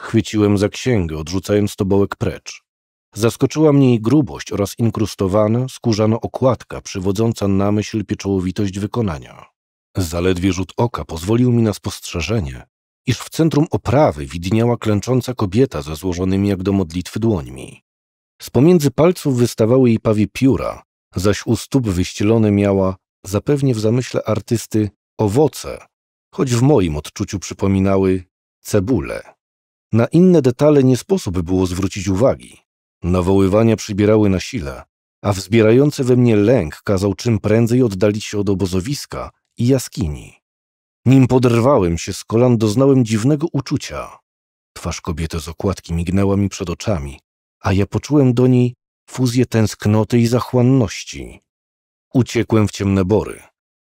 Chwyciłem za księgę, odrzucając tobołek precz. Zaskoczyła mnie jej grubość oraz inkrustowana, skórzana okładka przywodząca na myśl pieczołowitość wykonania. Zaledwie rzut oka pozwolił mi na spostrzeżenie, iż w centrum oprawy widniała klęcząca kobieta ze złożonymi jak do modlitwy dłońmi. Z pomiędzy palców wystawały jej pawie pióra, zaś u stóp wyścielone miała, zapewnie w zamyśle artysty, owoce, choć w moim odczuciu przypominały cebulę. Na inne detale nie sposób było zwrócić uwagi. Nawoływania przybierały na sile, a wzbierający we mnie lęk kazał czym prędzej oddalić się od obozowiska i jaskini. Nim poderwałem się z kolan, doznałem dziwnego uczucia. Twarz kobiety z okładki mignęła mi przed oczami, a ja poczułem do niej fuzję tęsknoty i zachłanności. Uciekłem w ciemne bory.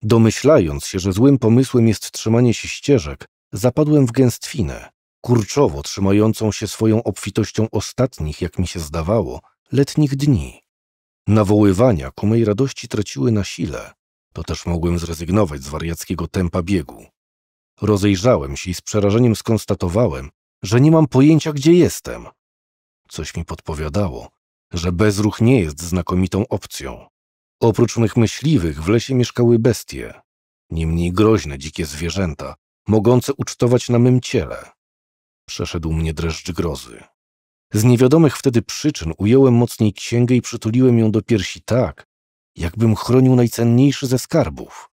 Domyślając się, że złym pomysłem jest trzymanie się ścieżek, zapadłem w gęstwinę, kurczowo trzymającą się swoją obfitością ostatnich, jak mi się zdawało, letnich dni. Nawoływania ku mej radości traciły na sile, to też mogłem zrezygnować z wariackiego tempa biegu. Rozejrzałem się i z przerażeniem skonstatowałem, że nie mam pojęcia, gdzie jestem. Coś mi podpowiadało, że bezruch nie jest znakomitą opcją. Oprócz mych myśliwych w lesie mieszkały bestie, niemniej groźne dzikie zwierzęta, mogące ucztować na mym ciele przeszedł mnie dreszcz grozy. Z niewiadomych wtedy przyczyn ująłem mocniej księgę i przytuliłem ją do piersi tak, jakbym chronił najcenniejszy ze skarbów.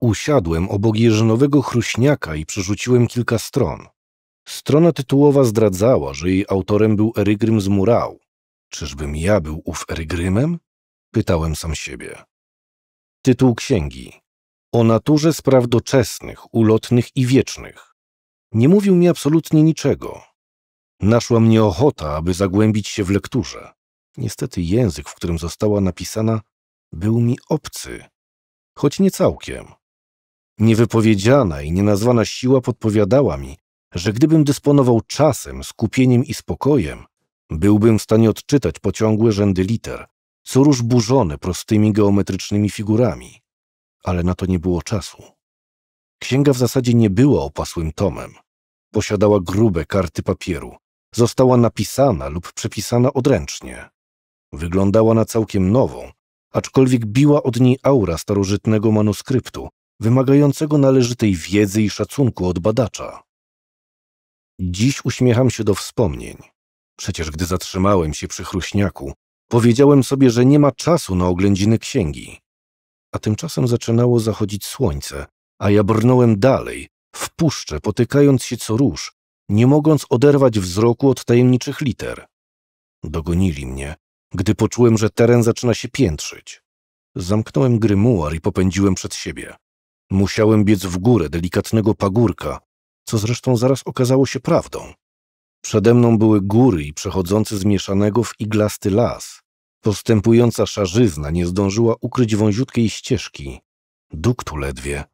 Usiadłem obok jeżynowego chruśniaka i przerzuciłem kilka stron. Strona tytułowa zdradzała, że jej autorem był Erygrym z Murał. Czyżbym ja był ów Erygrymem? Pytałem sam siebie. Tytuł księgi. O naturze spraw doczesnych, ulotnych i wiecznych. Nie mówił mi absolutnie niczego. Naszła mnie ochota, aby zagłębić się w lekturze. Niestety język, w którym została napisana, był mi obcy, choć nie całkiem. Niewypowiedziana i nienazwana siła podpowiadała mi, że gdybym dysponował czasem, skupieniem i spokojem, byłbym w stanie odczytać pociągłe rzędy liter, co róż burzone prostymi geometrycznymi figurami. Ale na to nie było czasu. Księga w zasadzie nie była opasłym tomem. Posiadała grube karty papieru. Została napisana lub przepisana odręcznie. Wyglądała na całkiem nową, aczkolwiek biła od niej aura starożytnego manuskryptu, wymagającego należytej wiedzy i szacunku od badacza. Dziś uśmiecham się do wspomnień. Przecież gdy zatrzymałem się przy chruśniaku, powiedziałem sobie, że nie ma czasu na oględziny księgi. A tymczasem zaczynało zachodzić słońce, a ja brnąłem dalej, w puszczę, potykając się co róż, nie mogąc oderwać wzroku od tajemniczych liter. Dogonili mnie, gdy poczułem, że teren zaczyna się piętrzyć. Zamknąłem grymuar i popędziłem przed siebie. Musiałem biec w górę delikatnego pagórka, co zresztą zaraz okazało się prawdą. Przede mną były góry i przechodzący zmieszanego w iglasty las. Postępująca szarzyzna nie zdążyła ukryć wąziutkiej ścieżki, duktu ledwie,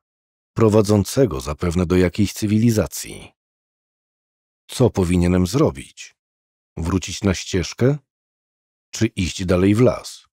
prowadzącego zapewne do jakiejś cywilizacji. Co powinienem zrobić? Wrócić na ścieżkę? Czy iść dalej w las?